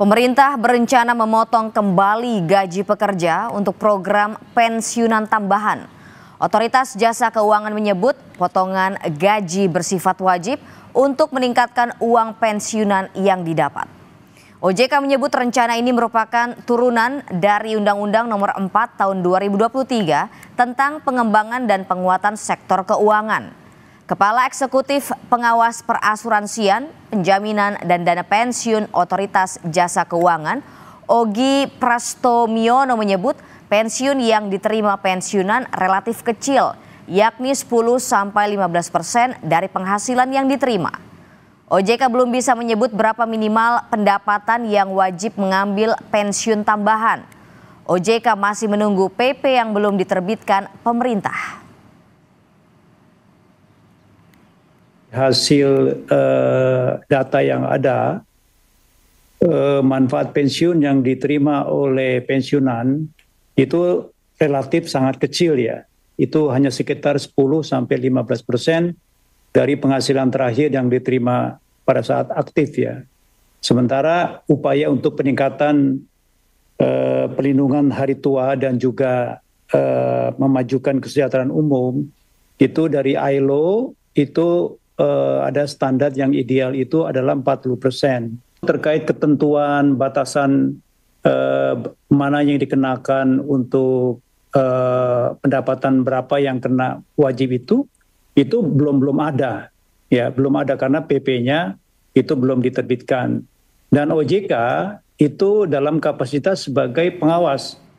Pemerintah berencana memotong kembali gaji pekerja untuk program pensiunan tambahan. Otoritas Jasa Keuangan menyebut potongan gaji bersifat wajib untuk meningkatkan uang pensiunan yang didapat. OJK menyebut rencana ini merupakan turunan dari Undang-Undang Nomor 4 Tahun 2023 tentang pengembangan dan penguatan sektor keuangan. Kepala Eksekutif Pengawas Perasuransian, Penjaminan dan Dana Pensiun Otoritas Jasa Keuangan, Ogi Prastomiono menyebut pensiun yang diterima pensiunan relatif kecil, yakni 10 15 persen dari penghasilan yang diterima. OJK belum bisa menyebut berapa minimal pendapatan yang wajib mengambil pensiun tambahan. OJK masih menunggu PP yang belum diterbitkan pemerintah. hasil uh, data yang ada uh, manfaat pensiun yang diterima oleh pensiunan itu relatif sangat kecil ya. Itu hanya sekitar 10 sampai 15 persen dari penghasilan terakhir yang diterima pada saat aktif ya. Sementara upaya untuk peningkatan uh, eh, perlindungan hari tua dan juga uh, memajukan kesejahteraan umum itu dari ILO itu uh, ada standar yang ideal itu adalah 40 persen. Terkait ketentuan batasan uh, mana yang dikenakan untuk uh, pendapatan berapa yang kena wajib itu, itu belum belum ada, ya belum ada karena PP-nya itu belum diterbitkan. Dan OJK itu dalam kapasitas sebagai pengawas